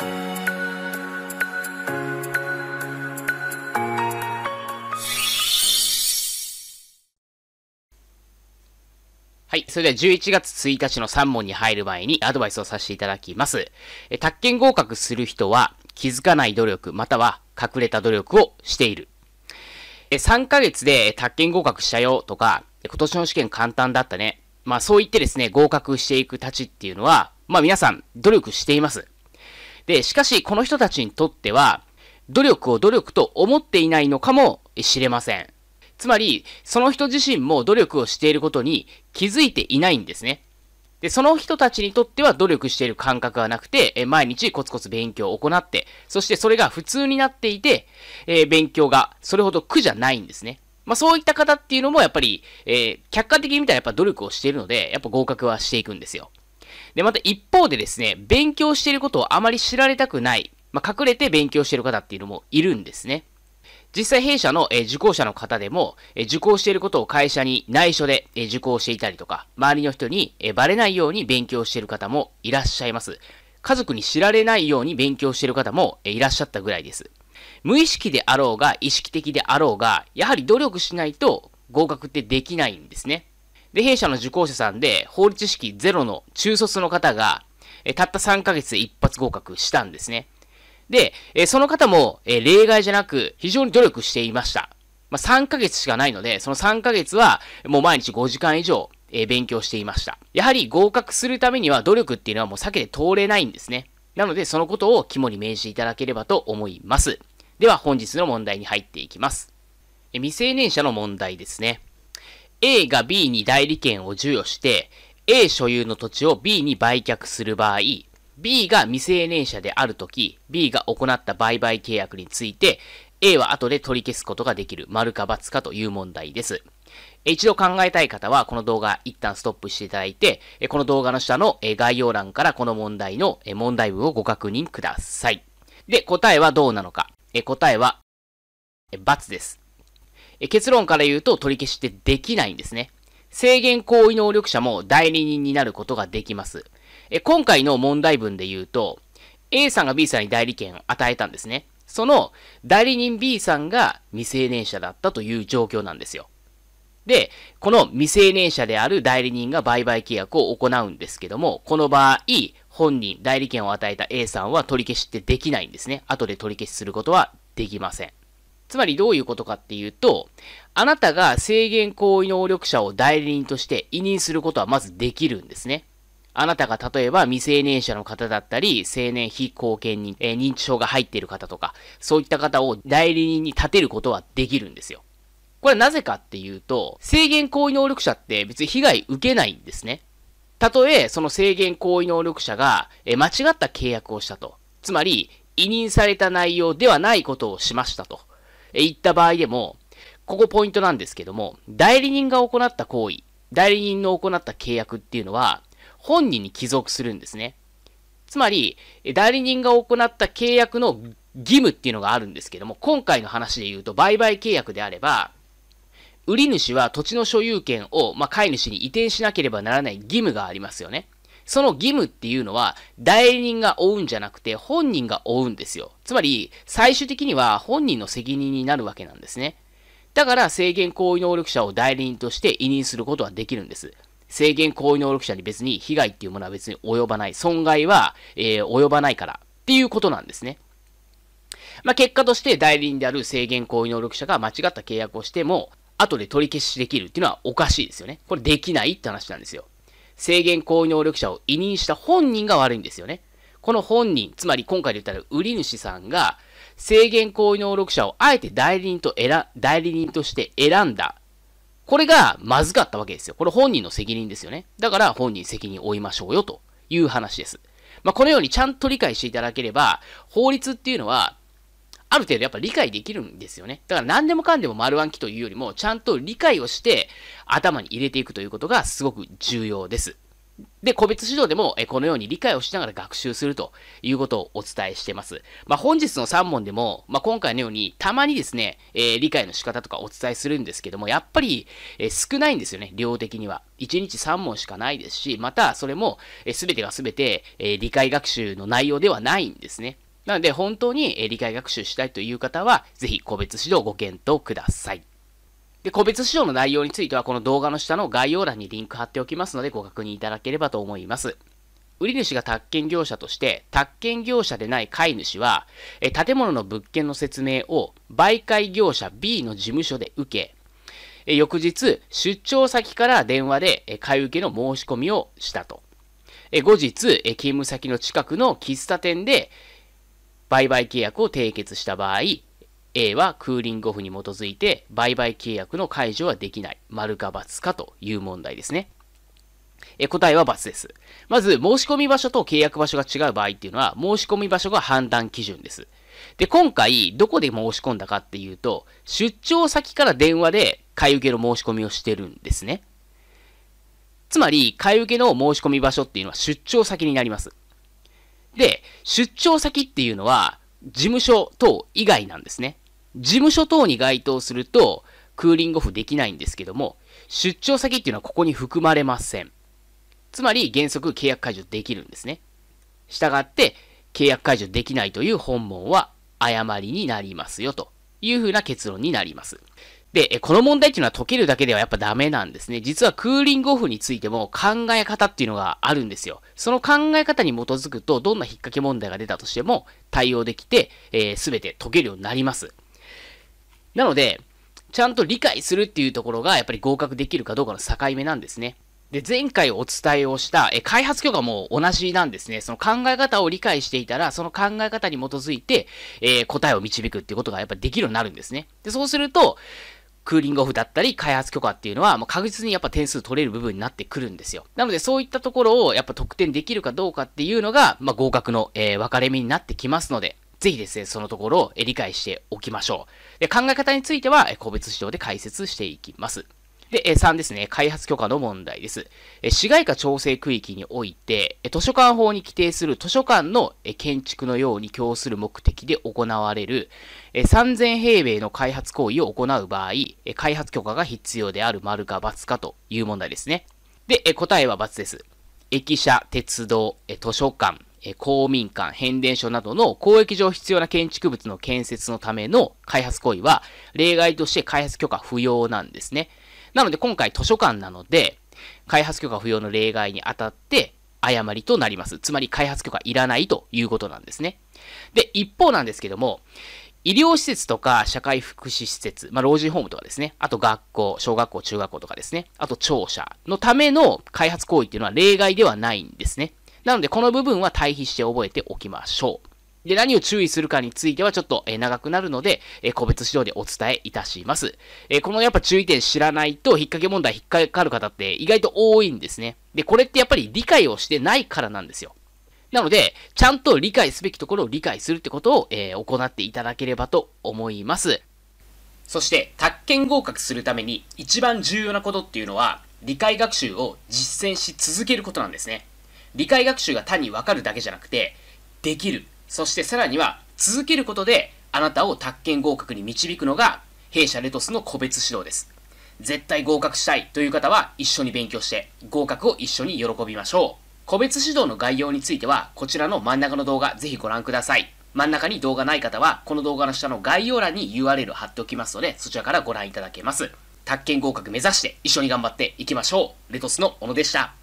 はい。それでは11月1日の3問に入る前にアドバイスをさせていただきます。え、宅建合格する人は気づかない努力または隠れた努力をしている。え、3ヶ月で宅建合格したよとか、今年の試験簡単だったね。まあそう言ってですね、合格していくたちっていうのは、まあ皆さん努力しています。で、しかしこの人たちにとっては、努力を努力と思っていないのかもしれません。つまり、その人自身も努力をしていることに気づいていないんですね。で、その人たちにとっては努力している感覚がなくて、え毎日コツコツ勉強を行って、そしてそれが普通になっていて、えー、勉強がそれほど苦じゃないんですね。まあそういった方っていうのもやっぱり、えー、客観的に見たらやっぱ努力をしているので、やっぱ合格はしていくんですよ。で、また一方でですね、勉強していることをあまり知られたくない、まあ、隠れて勉強している方っていうのもいるんですね。実際弊社の、え受講者の方でも、え受講していることを会社に内緒で、え受講していたりとか、周りの人に、えバレないように勉強している方もいらっしゃいます。家族に知られないように勉強している方も、えいらっしゃったぐらいです。無意識であろうが、意識的であろうが、やはり努力しないと合格ってできないんですね。で、弊社の受講者さんで法律知識ゼロの中卒の方が、えたった3ヶ月で一発合格したんですね。で、えその方も、え例外じゃなく非常に努力していました。まあ、3ヶ月しかないので、その3ヶ月はもう毎日5時間以上、え勉強していました。やはり合格するためには努力っていうのはもう避けて通れないんですね。なので、そのことを肝に銘じていただければと思います。では、本日の問題に入っていきます。未成年者の問題ですね。A が B に代理権を授与して、A 所有の土地を B に売却する場合、B が未成年者であるとき、B が行った売買契約について、A は後で取り消すことができる、丸か×かという問題です。一度考えたい方は、この動画一旦ストップしていただいて、この動画の下の概要欄からこの問題の問題文をご確認ください。で、答えはどうなのか。答えは、×です。結論から言うと取り消しってできないんですね。制限行為能力者も代理人になることができます。え今回の問題文で言うと、A さんが B さんに代理権を与えたんですね。その代理人 B さんが未成年者だったという状況なんですよ。で、この未成年者である代理人が売買契約を行うんですけども、この場合、本人、代理権を与えた A さんは取り消しってできないんですね。後で取り消しすることはできません。つまりどういうことかっていうと、あなたが制限行為能力者を代理人として委任することはまずできるんですね。あなたが例えば未成年者の方だったり、成年非後、見人、えー、認知症が入っている方とか、そういった方を代理人に立てることはできるんですよ。これはなぜかっていうと、制限行為能力者って別に被害受けないんですね。たとえ、その制限行為能力者が、えー、間違った契約をしたと。つまり、委任された内容ではないことをしましたと。え行った場合でも、ここポイントなんですけども、代理人が行った行為、代理人の行った契約っていうのは、本人に帰属するんですね。つまり、代理人が行った契約の義務っていうのがあるんですけども、今回の話で言うと、売買契約であれば、売り主は土地の所有権を、まあ、買い主に移転しなければならない義務がありますよね。その義務っていうのは、代理人が負うんじゃなくて、本人が負うんですよ。つまり、最終的には本人の責任になるわけなんですね。だから、制限行為能力者を代理人として委任することはできるんです。制限行為能力者に別に被害っていうものは別に及ばない。損害は、えー、及ばないからっていうことなんですね。まあ、結果として代理人である制限行為能力者が間違った契約をしても、後で取り消しできるっていうのはおかしいですよね。これできないって話なんですよ。制限行為能力者を委任した本人が悪いんですよね。この本人、つまり今回で言ったら売り主さんが、制限行為能力者をあえて代理人と選、代理人として選んだ。これがまずかったわけですよ。これ本人の責任ですよね。だから本人責任を負いましょうよという話です。まあ、このようにちゃんと理解していただければ、法律っていうのはある程度やっぱ理解できるんですよね。だから何でもかんでも丸暗記というよりも、ちゃんと理解をして頭に入れていくということがすごく重要です。で、個別指導でも、えこのように理解をしながら学習するということをお伝えしています。まあ、本日の3問でも、まあ、今回のように、たまにですね、えー、理解の仕方とかお伝えするんですけども、やっぱり、えー、少ないんですよね、量的には。1日3問しかないですし、また、それも、全えー、てが全て、え理解学習の内容ではないんですね。なので、本当に理解学習したいという方は、ぜひ個別指導をご検討ください。で、個別指導の内容については、この動画の下の概要欄にリンク貼っておきますので、ご確認いただければと思います。売り主が宅建業者として、宅建業者でない買い主は、え建物の物件の説明を媒介業者 B の事務所で受け、え翌日、出張先から電話でえ買い受けの申し込みをしたと。え後日え、勤務先の近くの喫茶店で、売買契約を締結した場合、A はクーリングオフに基づいて売買契約の解除はできない。丸か×かという問題ですね。え答えは×です。まず、申し込み場所と契約場所が違う場合っていうのは、申し込み場所が判断基準です。で、今回、どこで申し込んだかっていうと、出張先から電話で買い受けの申し込みをしてるんですね。つまり、買い受けの申し込み場所っていうのは出張先になります。で、出張先っていうのは、事務所等以外なんですね。事務所等に該当すると、クーリングオフできないんですけども、出張先っていうのはここに含まれません。つまり、原則契約解除できるんですね。したがって、契約解除できないという本文は誤りになりますよと。いうふうな結論になります。で、この問題っていうのは解けるだけではやっぱダメなんですね。実はクーリングオフについても考え方っていうのがあるんですよ。その考え方に基づくと、どんな引っ掛け問題が出たとしても対応できて、す、えー、べ、て解けるようになります。なので、ちゃんと理解するっていうところがやっぱり合格できるかどうかの境目なんですね。で、前回お伝えをした、え、開発許可も同じなんですね。その考え方を理解していたら、その考え方に基づいて、えー、答えを導くっていうことがやっぱできるようになるんですね。で、そうすると、クーリングオフだったり、開発許可っていうのは、もう確実にやっぱ点数取れる部分になってくるんですよ。なので、そういったところをやっぱ得点できるかどうかっていうのが、まあ、合格の、えー、分かれ目になってきますので、ぜひですね、そのところを理解しておきましょう。で考え方については、個別指導で解説していきます。で、え3ですね、開発許可の問題です。え市街化調整区域において、え図書館法に規定する図書館の、え建築のように供する目的で行われる、え3000平米の開発行為を行う場合、え開発許可が必要である丸か×かという問題ですね。で、え答えは×です。駅舎、鉄道、え図書館、え公民館、変電所などの公益上必要な建築物の建設のための開発行為は、例外として開発許可不要なんですね。なので今回図書館なので、開発許可不要の例外に当たって、誤りとなります。つまり開発許可いらないということなんですね。で、一方なんですけども、医療施設とか社会福祉施設、まあ、老人ホームとかですね、あと学校、小学校、中学校とかですね、あと庁舎のための開発行為っていうのは例外ではないんですね。なので、この部分は対比して覚えておきましょう。で、何を注意するかについてはちょっと、え長くなるので、え個別指導でお伝えいたします。えこのやっぱ注意点知らないと、引っ掛け問題引っかかる方って意外と多いんですね。で、これってやっぱり理解をしてないからなんですよ。なので、ちゃんと理解すべきところを理解するってことを、えー、行っていただければと思います。そして、宅建合格するために一番重要なことっていうのは、理解学習を実践し続けることなんですね。理解学習が単にわかるだけじゃなくて、できる、そしてさらには続けることであなたを宅建合格に導くのが弊社レトスの個別指導です。絶対合格したいという方は一緒に勉強して合格を一緒に喜びましょう。個別指導の概要についてはこちらの真ん中の動画ぜひご覧ください。真ん中に動画ない方はこの動画の下の概要欄に URL 貼っておきますのでそちらからご覧いただけます。宅建合格目指して一緒に頑張っていきましょう。レトスの小野でした。